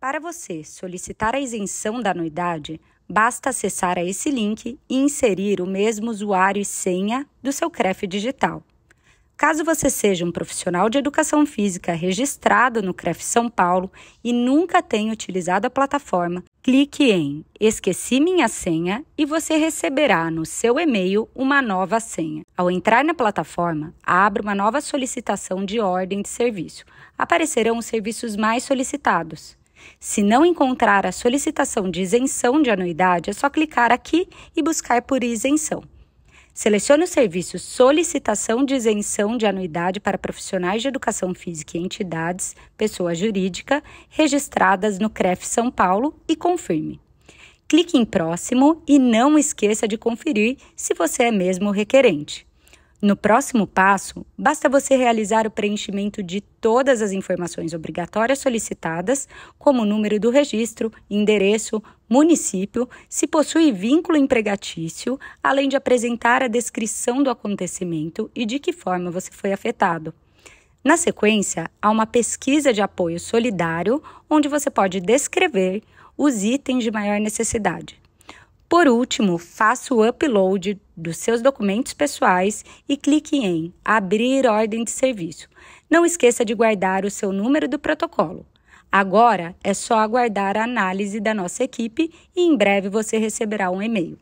Para você solicitar a isenção da anuidade, basta acessar a esse link e inserir o mesmo usuário e senha do seu CREF digital. Caso você seja um profissional de educação física registrado no CREF São Paulo e nunca tenha utilizado a plataforma, clique em Esqueci minha senha e você receberá no seu e-mail uma nova senha. Ao entrar na plataforma, abra uma nova solicitação de ordem de serviço. Aparecerão os serviços mais solicitados. Se não encontrar a solicitação de isenção de anuidade, é só clicar aqui e buscar por isenção. Selecione o serviço Solicitação de Isenção de Anuidade para Profissionais de Educação Física e Entidades, Pessoa Jurídica, registradas no CREF São Paulo e confirme. Clique em Próximo e não esqueça de conferir se você é mesmo requerente. No próximo passo, basta você realizar o preenchimento de todas as informações obrigatórias solicitadas, como o número do registro, endereço, município, se possui vínculo empregatício, além de apresentar a descrição do acontecimento e de que forma você foi afetado. Na sequência, há uma pesquisa de apoio solidário, onde você pode descrever os itens de maior necessidade. Por último, faça o upload dos seus documentos pessoais e clique em Abrir ordem de serviço. Não esqueça de guardar o seu número do protocolo. Agora é só aguardar a análise da nossa equipe e em breve você receberá um e-mail.